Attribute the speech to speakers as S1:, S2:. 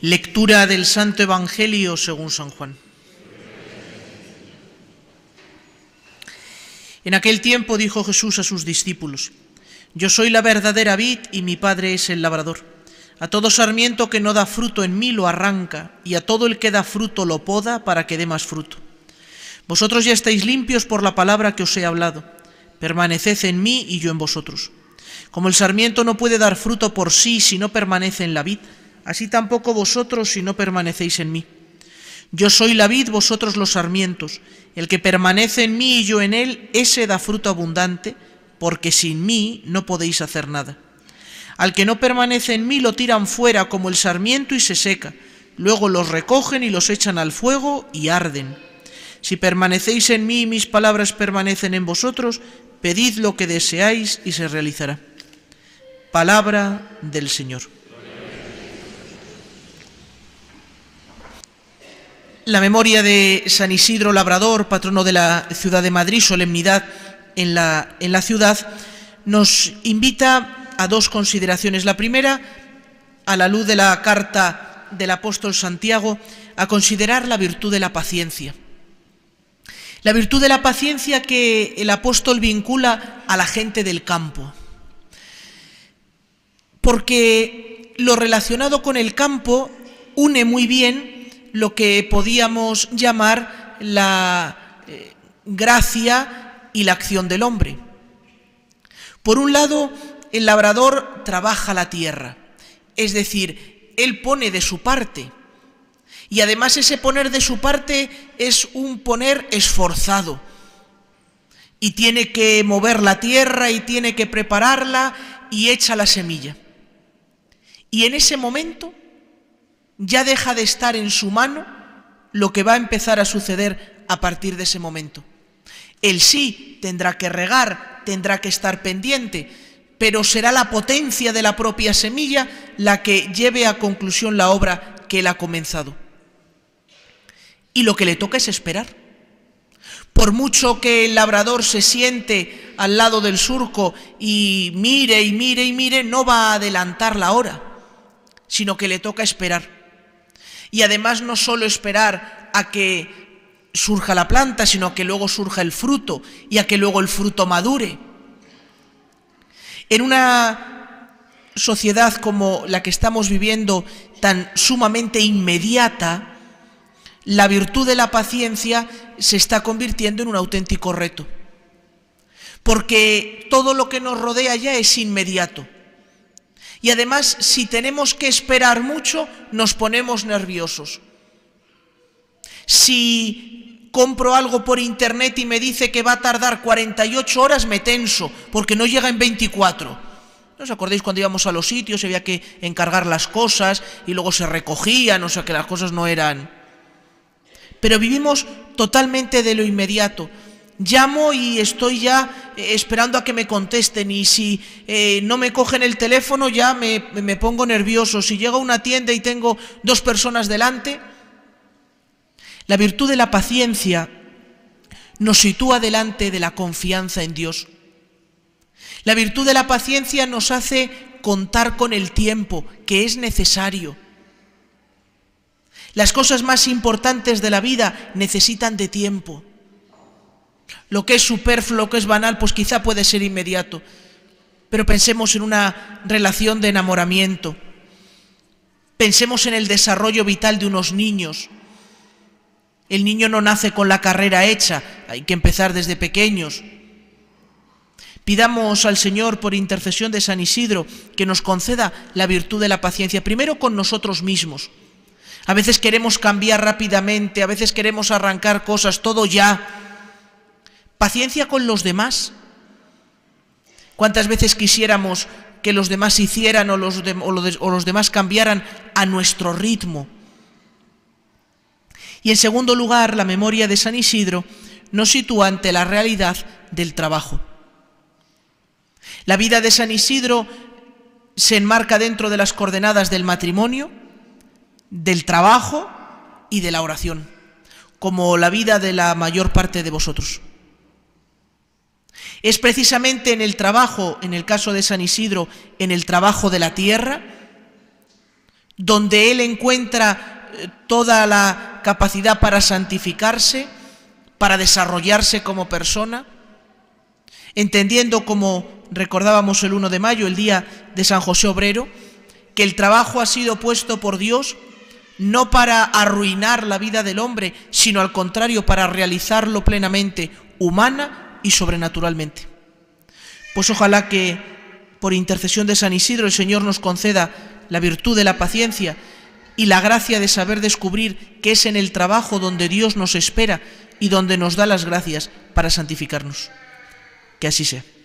S1: Lectura del Santo Evangelio según San Juan. En aquel tiempo dijo Jesús a sus discípulos, Yo soy la verdadera vid y mi Padre es el labrador. A todo sarmiento que no da fruto en mí lo arranca, y a todo el que da fruto lo poda para que dé más fruto. Vosotros ya estáis limpios por la palabra que os he hablado. Permaneced en mí y yo en vosotros. Como el sarmiento no puede dar fruto por sí si no permanece en la vid, así tampoco vosotros si no permanecéis en mí. Yo soy la vid, vosotros los sarmientos. El que permanece en mí y yo en él, ese da fruto abundante, porque sin mí no podéis hacer nada. Al que no permanece en mí lo tiran fuera como el sarmiento y se seca. Luego los recogen y los echan al fuego y arden. Si permanecéis en mí y mis palabras permanecen en vosotros, pedid lo que deseáis y se realizará. Palabra del Señor. La memoria de San Isidro Labrador, patrono de la ciudad de Madrid, solemnidad en la, en la ciudad, nos invita a dos consideraciones. La primera, a la luz de la carta del apóstol Santiago, a considerar la virtud de la paciencia. La virtud de la paciencia que el apóstol vincula a la gente del campo. Porque lo relacionado con el campo une muy bien lo que podíamos llamar la eh, gracia y la acción del hombre. Por un lado, el labrador trabaja la tierra, es decir, él pone de su parte. Y además ese poner de su parte es un poner esforzado. Y tiene que mover la tierra y tiene que prepararla y echa la semilla. Y en ese momento ya deja de estar en su mano lo que va a empezar a suceder a partir de ese momento. El sí tendrá que regar, tendrá que estar pendiente, pero será la potencia de la propia semilla la que lleve a conclusión la obra que él ha comenzado. Y lo que le toca es esperar. Por mucho que el labrador se siente al lado del surco y mire y mire y mire, no va a adelantar la hora, sino que le toca esperar y además no solo esperar a que surja la planta, sino que luego surja el fruto y a que luego el fruto madure. En una sociedad como la que estamos viviendo, tan sumamente inmediata, la virtud de la paciencia se está convirtiendo en un auténtico reto. Porque todo lo que nos rodea ya es inmediato. Y además, si tenemos que esperar mucho, nos ponemos nerviosos. Si compro algo por internet y me dice que va a tardar 48 horas, me tenso, porque no llega en 24. ¿No os acordáis cuando íbamos a los sitios y había que encargar las cosas y luego se recogían, o sea que las cosas no eran... Pero vivimos totalmente de lo inmediato llamo y estoy ya eh, esperando a que me contesten y si eh, no me cogen el teléfono ya me, me pongo nervioso. Si llego a una tienda y tengo dos personas delante, la virtud de la paciencia nos sitúa delante de la confianza en Dios. La virtud de la paciencia nos hace contar con el tiempo que es necesario. Las cosas más importantes de la vida necesitan de tiempo. Lo que es superfluo, lo que es banal, pues quizá puede ser inmediato. Pero pensemos en una relación de enamoramiento. Pensemos en el desarrollo vital de unos niños. El niño no nace con la carrera hecha, hay que empezar desde pequeños. Pidamos al Señor, por intercesión de San Isidro, que nos conceda la virtud de la paciencia, primero con nosotros mismos. A veces queremos cambiar rápidamente, a veces queremos arrancar cosas, todo ya. Paciencia con los demás. ¿Cuántas veces quisiéramos que los demás hicieran o los, los demás cambiaran a nuestro ritmo? Y en segundo lugar, la memoria de San Isidro nos sitúa ante la realidad del trabajo. La vida de San Isidro se enmarca dentro de las coordenadas del matrimonio, del trabajo y de la oración, como la vida de la mayor parte de vosotros. Es precisamente en el trabajo, en el caso de San Isidro, en el trabajo de la tierra, donde él encuentra eh, toda la capacidad para santificarse, para desarrollarse como persona, entendiendo como recordábamos el 1 de mayo, el día de San José Obrero, que el trabajo ha sido puesto por Dios no para arruinar la vida del hombre, sino al contrario, para realizarlo plenamente humana y sobrenaturalmente. Pues ojalá que por intercesión de San Isidro el Señor nos conceda la virtud de la paciencia y la gracia de saber descubrir que es en el trabajo donde Dios nos espera y donde nos da las gracias para santificarnos. Que así sea.